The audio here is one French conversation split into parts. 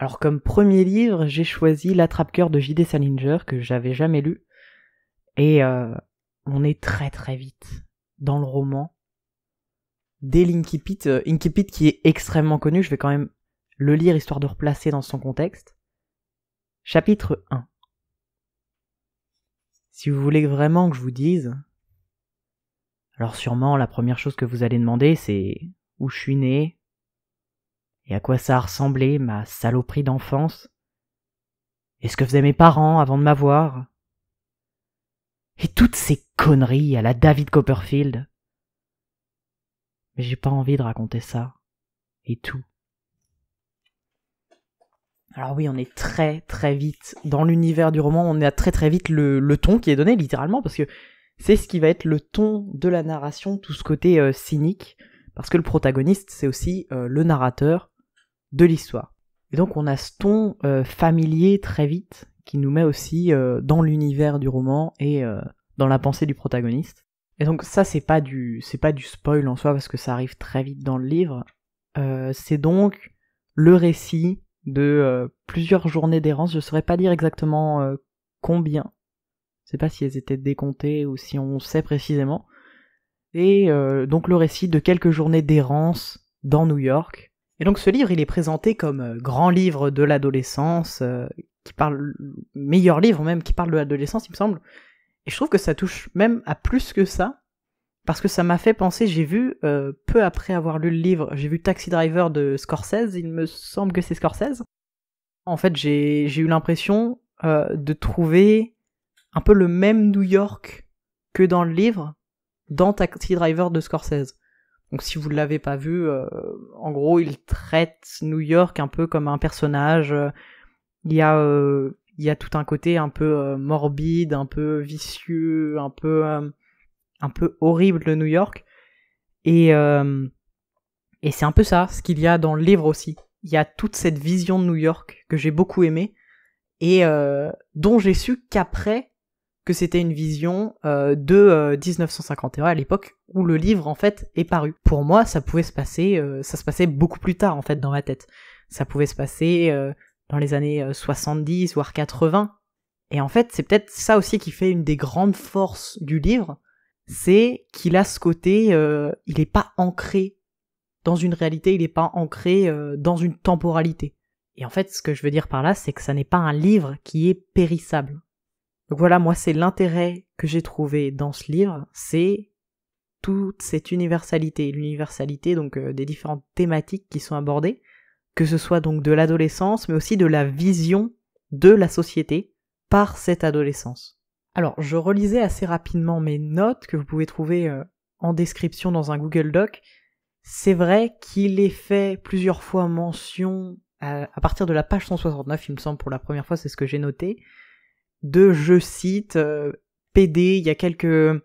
Alors comme premier livre, j'ai choisi L'attrape-cœur de J.D. Salinger que j'avais jamais lu. Et euh, on est très très vite dans le roman. Dès l'Inkipit, euh, Inkipit qui est extrêmement connu, je vais quand même le lire histoire de replacer dans son contexte. Chapitre 1. Si vous voulez vraiment que je vous dise, alors sûrement la première chose que vous allez demander c'est où je suis né, et à quoi ça ressemblait ma saloperie d'enfance, et ce que faisaient mes parents avant de m'avoir, et toutes ces conneries à la David Copperfield. Mais j'ai pas envie de raconter ça, et tout. Alors oui, on est très très vite dans l'univers du roman, on à très très vite le, ton qui est donné littéralement, parce que c'est ce qui va être le ton de la narration, tout ce côté euh, cynique, parce que le protagoniste, c'est aussi euh, le narrateur, de l'histoire. Et donc on a ce ton euh, familier très vite qui nous met aussi euh, dans l'univers du roman et euh, dans la pensée du protagoniste. Et donc ça c'est pas du c'est pas du spoil en soi parce que ça arrive très vite dans le livre. c'est donc le récit de plusieurs journées d'errance. Je saurais pas dire exactement combien. Je sais pas si elles étaient décomptées ou si on sait précisément. Et donc le récit de quelques journées d'errance dans New York et donc ce livre, il est présenté comme euh, grand livre de l'adolescence, euh, qui parle meilleur livre même qui parle de l'adolescence, il me semble. Et je trouve que ça touche même à plus que ça, parce que ça m'a fait penser. J'ai vu euh, peu après avoir lu le livre, j'ai vu Taxi Driver de Scorsese. Il me semble que c'est Scorsese. En fait, j'ai eu l'impression de trouver un peu le même New York que dans le livre, dans Taxi Driver de Scorsese. Donc si vous ne l'avez pas vu, euh, en gros, il traite New York un peu comme un personnage. Euh, il y a, euh, il y tout un côté un peu morbide, un peu vicieux, un peu, un peu horrible de New York. Et, et c'est un peu ça, ce qu'il y a dans le livre aussi. Il y a toute cette vision de New York que j'ai beaucoup aimée et dont j'ai su qu'après, que c'était une vision euh, de 1951 euh, à l'époque où le livre en fait est paru. Pour moi, ça pouvait se passer, euh, ça se passait beaucoup plus tard en fait dans ma tête. Ça pouvait se passer dans les années 70 voire 80. Et en fait, c'est peut-être ça aussi qui fait une des grandes forces du livre, c'est qu'il a ce côté, il n'est pas ancré dans une réalité, il n'est pas ancré dans une temporalité. Et en fait, ce que je veux dire par là, c'est que ça n'est pas un livre qui est périssable. Donc voilà, moi c'est l'intérêt que j'ai trouvé dans ce livre, c'est toute cette universalité, l'universalité donc euh, des différentes thématiques qui sont abordées, que ce soit donc de l'adolescence, mais aussi de la vision de la société par cette adolescence. Alors je relisais assez rapidement mes notes que vous pouvez trouver euh, en description dans un Google Doc. C'est vrai qu'il est fait plusieurs fois mention euh, à partir de la page 169, il me semble pour la première fois, c'est ce que j'ai noté, de, je cite, euh, PD, il y a quelques,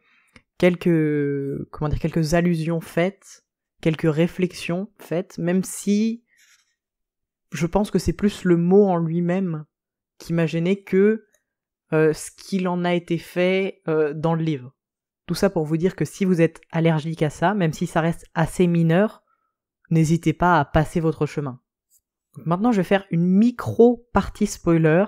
quelques, comment dire, quelques allusions faites, quelques réflexions faites, même si je pense que c'est plus le mot en lui-même qui m'a gêné que euh, ce qu'il en a été fait euh, dans le livre. Tout ça pour vous dire que si vous êtes allergique à ça, même si ça reste assez mineur, n'hésitez pas à passer votre chemin. Maintenant, je vais faire une micro partie spoiler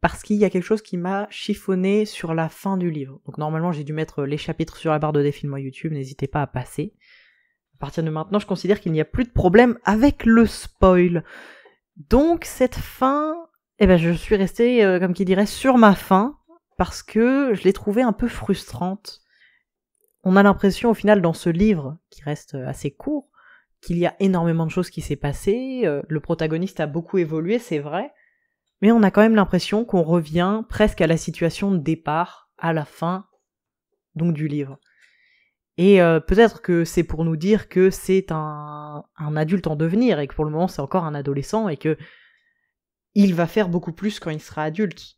parce qu'il y a quelque chose qui m'a chiffonné sur la fin du livre. Donc normalement j'ai dû mettre euh, les chapitres sur la barre de défilement YouTube, n'hésitez pas à passer. À partir de maintenant, je considère qu'il n'y a plus de problème avec le spoil. Donc cette fin, eh ben je suis restée, euh, comme qui dirait, sur ma fin, parce que je l'ai trouvée un peu frustrante. On a l'impression au final dans ce livre, qui reste euh, assez court, qu'il y a énormément de choses qui s'est passé, le protagoniste a beaucoup évolué, c'est vrai, mais on a quand même l'impression qu'on revient presque à la situation de départ, à la fin, donc du livre. Et euh, peut-être que c'est pour nous dire que c'est un, un, adulte en devenir et que pour le moment c'est encore un adolescent et que il va faire beaucoup plus quand il sera adulte.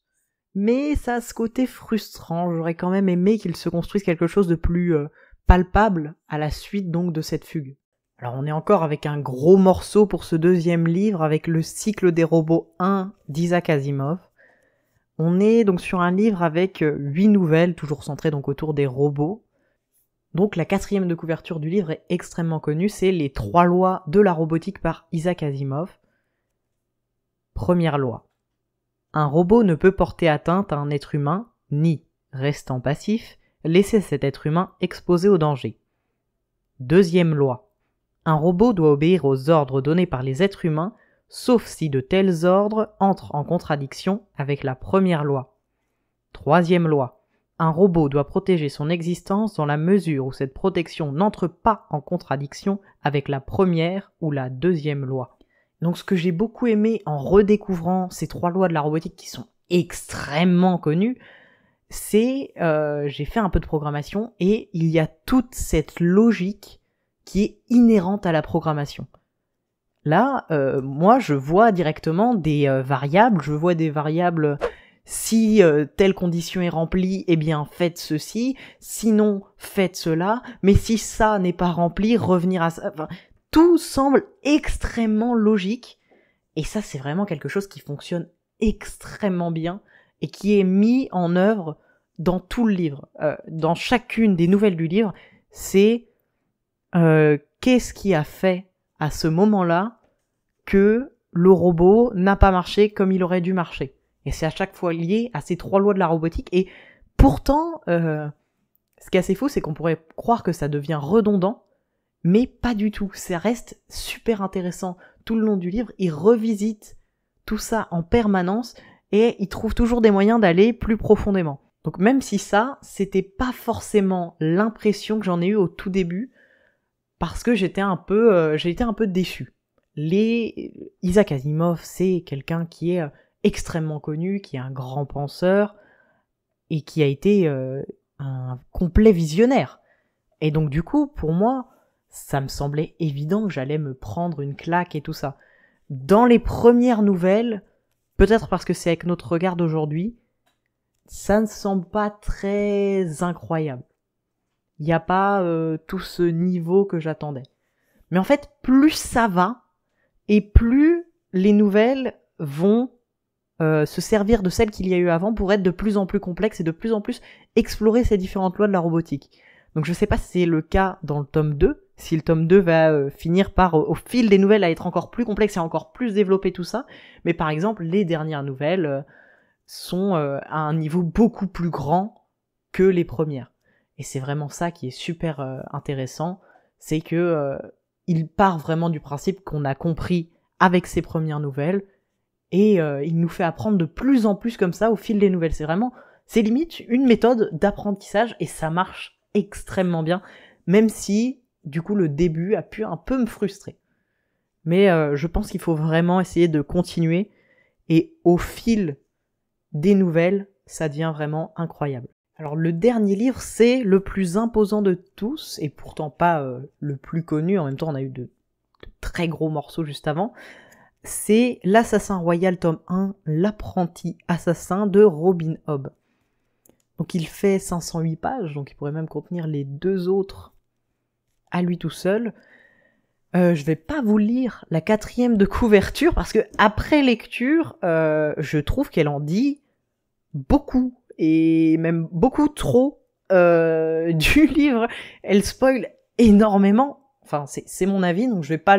Mais ça a ce côté frustrant, j'aurais quand même aimé qu'il se construise quelque chose de plus euh, palpable à la suite donc de cette fugue. Alors on est encore avec un gros morceau pour ce deuxième livre avec le cycle des robots 1 d'Isaac Asimov. On est donc sur un livre avec 8 euh, nouvelles, toujours centrées donc autour des robots. Donc la quatrième de couverture du livre est extrêmement connue, c'est Les trois lois de la robotique par Isaac Asimov. Première loi. Un robot ne peut porter atteinte à un être humain, ni, restant passif, laisser cet être humain exposé au danger. Deuxième loi un robot doit obéir aux ordres donnés par les êtres humains, sauf si de tels ordres entrent en contradiction avec la première loi. Troisième loi. Un robot doit protéger son existence dans la mesure où cette protection n'entre pas en contradiction avec la première ou la deuxième loi. Donc ce que j'ai beaucoup aimé en redécouvrant ces trois lois de la robotique qui sont extrêmement connues, c'est euh, j'ai fait un peu de programmation et il y a toute cette logique qui est inhérente à la programmation. Là, euh, moi, je vois directement des euh, variables, je vois des variables si euh, telle condition est remplie, eh bien faites ceci, sinon faites cela, mais si ça n'est pas rempli, revenir à ça. tout semble extrêmement logique, et ça c'est vraiment quelque chose qui fonctionne extrêmement bien, et qui est mis en œuvre dans tout le livre, dans chacune des nouvelles du livre, c'est euh, qu'est-ce qui a fait à ce moment-là que le robot n'a pas marché comme il aurait dû marcher. Et c'est à chaque fois lié à ces trois lois de la robotique. Et pourtant, euh, ce qui est assez fou, c'est qu'on pourrait croire que ça devient redondant, mais pas du tout. Ça reste super intéressant tout le long du livre. Il revisite tout ça en permanence et il trouve toujours des moyens d'aller plus profondément. Donc même si ça, c'était pas forcément l'impression que j'en ai eu au tout début, parce que j'étais un peu, euh, j'ai été un peu déçu. Les Isaac Asimov, c'est quelqu'un qui est euh, extrêmement connu, qui est un grand penseur et qui a été euh, un complet visionnaire. Et donc du coup, pour moi, ça me semblait évident que j'allais me prendre une claque et tout ça. Dans les premières nouvelles, peut-être parce que c'est avec notre regard d'aujourd'hui, ça ne semble pas très incroyable il n'y a pas euh, tout ce niveau que j'attendais. Mais en fait, plus ça va, et plus les nouvelles vont euh, se servir de celles qu'il y a eu avant pour être de plus en plus complexes et de plus en plus explorer ces différentes lois de la robotique. Donc je ne sais pas si c'est le cas dans le tome 2, si le tome 2 va euh, finir par, au, fil des nouvelles, à être encore plus complexe et encore plus développer tout ça, mais par exemple, les dernières nouvelles sont à un niveau beaucoup plus grand que les premières. Et c'est vraiment ça qui est super euh, intéressant, c'est que euh, il part vraiment du principe qu'on a compris avec ses premières nouvelles, et euh, il nous fait apprendre de plus en plus comme ça au fil des nouvelles. C'est vraiment, c'est limite une méthode d'apprentissage, et ça marche extrêmement bien, même si du coup le début a pu un peu me frustrer. Mais je pense qu'il faut vraiment essayer de continuer, et au fil des nouvelles, ça devient vraiment incroyable. Alors le dernier livre, c'est le plus imposant de tous, et pourtant pas euh, le plus connu, en même temps on a eu de, très gros morceaux juste avant, c'est L'Assassin Royal tome 1, L'apprenti assassin de Robin Hobb. Donc il fait 508 pages, donc il pourrait même contenir les deux autres à lui tout seul. Euh, je vais pas vous lire la quatrième de couverture parce que après lecture, euh, je trouve qu'elle en dit beaucoup et même beaucoup trop euh, du livre. Elle spoil énormément. Enfin, c'est mon avis, donc je vais pas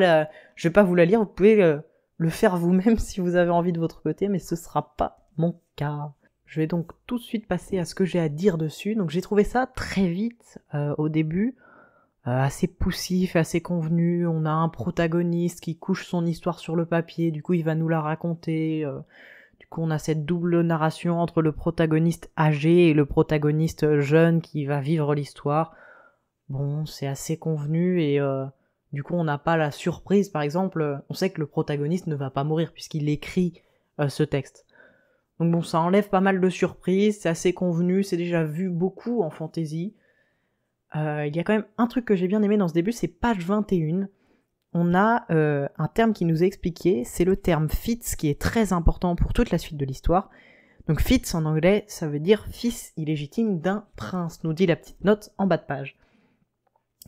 je vais pas vous la lire. Vous pouvez euh, le, faire vous-même si vous avez envie de votre côté, mais ce sera pas mon cas. Je vais donc tout de suite passer à ce que j'ai à dire dessus. Donc j'ai trouvé ça très vite euh, au début, assez poussif, assez convenu. On a un protagoniste qui couche son histoire sur le papier, du coup il va nous la raconter. Du coup, on a cette double narration entre le protagoniste âgé et le protagoniste jeune qui va vivre l'histoire. Bon, c'est assez convenu et euh, du coup, on n'a pas la surprise, par exemple, on sait que le protagoniste ne va pas mourir puisqu'il écrit euh, ce texte. Donc bon, ça enlève pas mal de surprises, c'est assez convenu, c'est déjà vu beaucoup en fantaisie. Euh, il y a quand même un truc que j'ai bien aimé dans ce début, c'est page 21 on a euh, un terme qui nous est expliqué, c'est le terme Fitz, qui est très important pour toute la suite de l'histoire. Donc Fitz, en anglais, ça veut dire fils illégitime d'un prince, nous dit la petite note en bas de page.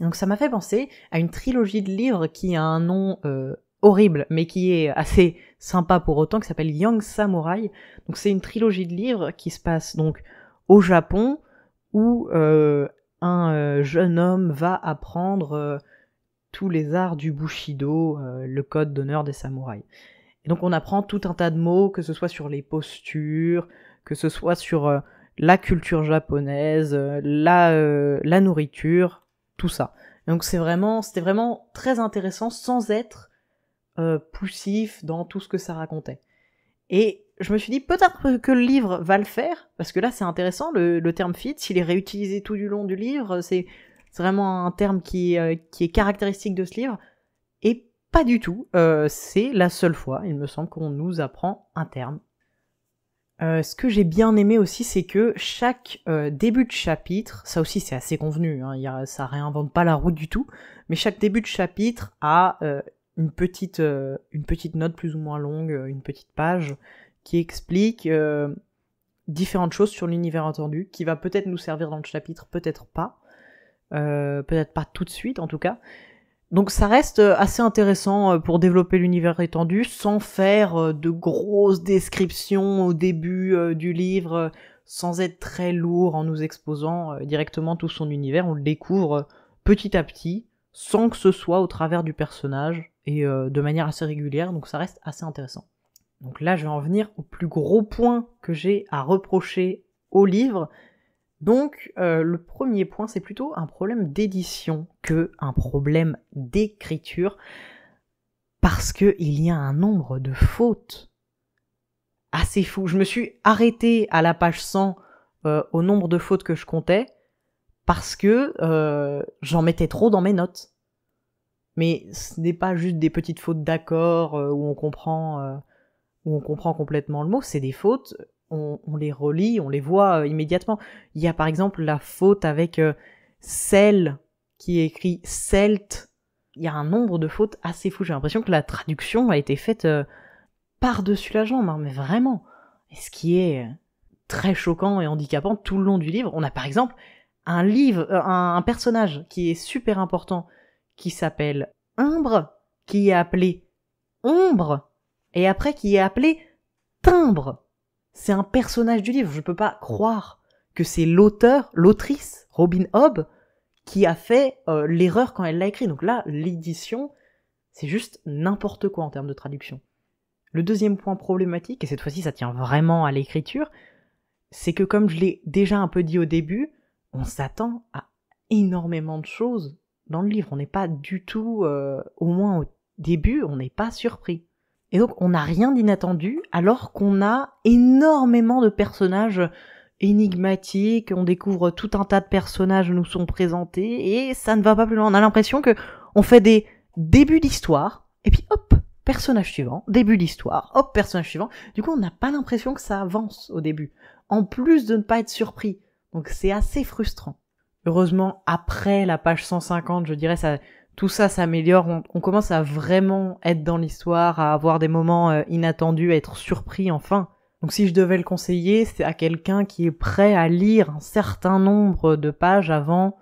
Donc ça m'a fait penser à une trilogie de livres qui a un nom euh, horrible, mais qui est assez sympa pour autant, qui s'appelle Young Samurai. Donc c'est une trilogie de livres qui se passe donc au Japon, où euh, un jeune homme va apprendre tous les arts du Bushido, euh, le code d'honneur des samouraïs. Et donc on apprend tout un tas de mots, que ce soit sur les postures, que ce soit sur euh, la culture japonaise, euh, la, nourriture, tout ça. donc c'est vraiment, c'était vraiment très intéressant sans être poussif dans tout ce que ça racontait. Et je me suis dit peut-être que le livre va le faire, parce que là c'est intéressant, le, le terme fit, s'il est réutilisé tout du long du livre, c'est c'est vraiment un terme qui, euh, qui est caractéristique de ce livre. Et pas du tout. Euh, c'est la seule fois, il me semble, qu'on nous apprend un terme. Euh, ce que j'ai bien aimé aussi, c'est que chaque début de chapitre, ça aussi c'est assez convenu, hein, y ça réinvente pas la route du tout, mais chaque début de chapitre a une, petite, une petite note plus ou moins longue, une petite page, qui explique différentes choses sur l'univers entendu, qui va peut-être nous servir dans le chapitre, peut-être pas, euh, peut-être pas tout de suite en tout cas. Donc ça reste euh, assez intéressant euh, pour développer l'univers étendu sans faire de grosses descriptions au début du livre, sans être très lourd en nous exposant directement tout son univers. On le découvre petit à petit, sans que ce soit au travers du personnage et de manière assez régulière, donc ça reste assez intéressant. Donc là je vais en venir au plus gros point que j'ai à reprocher au livre, donc euh, le premier point, c'est plutôt un problème d'édition que un problème d'écriture, parce qu'il y a un nombre de fautes assez fou. Je me suis arrêté à la page 100 euh, au nombre de fautes que je comptais, parce que euh, j'en mettais trop dans mes notes. Mais ce n'est pas juste des petites fautes d'accord où où on comprend complètement le mot, c'est des fautes on, les relit, on les voit euh, immédiatement. Il y a par exemple la faute avec euh, celle qui est écrit celt ». Il y a un nombre de fautes assez fou. J'ai l'impression que la traduction a été faite euh, par-dessus la jambe, hein, mais vraiment. Et ce qui est très choquant et handicapant tout le long du livre, on a par exemple un livre, un, personnage qui est super important, qui s'appelle Umbre, qui est appelé Ombre, et après qui est appelé Timbre. C'est un personnage du livre. Je ne peux pas croire que c'est l'auteur, l'autrice, Robin Hobb, qui a fait euh, l'erreur quand elle l'a écrit. Donc là, l'édition, c'est juste n'importe quoi en termes de traduction. Le deuxième point problématique, et cette fois-ci ça tient vraiment à l'écriture, c'est que comme je l'ai déjà un peu dit au début, on s'attend à énormément de choses dans le livre. On n'est pas du tout, euh, au moins au début, on n'est pas surpris. Et donc on n'a rien d'inattendu alors qu'on a énormément de personnages énigmatiques, on découvre tout un tas de personnages nous sont présentés et ça ne va pas plus loin. On a l'impression que on fait des débuts d'histoire et puis hop, personnage suivant, début d'histoire, hop, personnage suivant. Du coup, on n'a pas l'impression que ça avance au début. En plus de ne pas être surpris. Donc c'est assez frustrant. Heureusement, après la page 150, je dirais, ça, tout ça s'améliore, on, commence à vraiment être dans l'histoire, à avoir des moments euh, inattendus, à être surpris enfin. Donc si je devais le conseiller, c'est à quelqu'un qui est prêt à lire un certain nombre de pages avant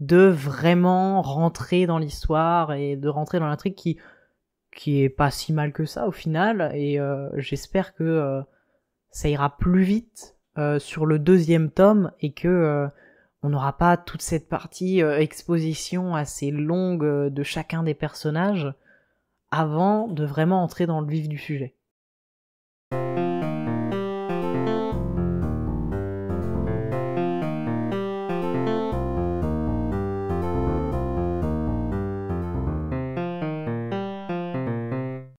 de vraiment rentrer dans l'histoire et de rentrer dans l'intrigue qui qui est pas si mal que ça au final et euh, j'espère que euh, ça ira plus vite sur le deuxième tome et que on n'aura pas toute cette partie euh, exposition assez longue euh, de chacun des personnages avant de vraiment entrer dans le vif du sujet.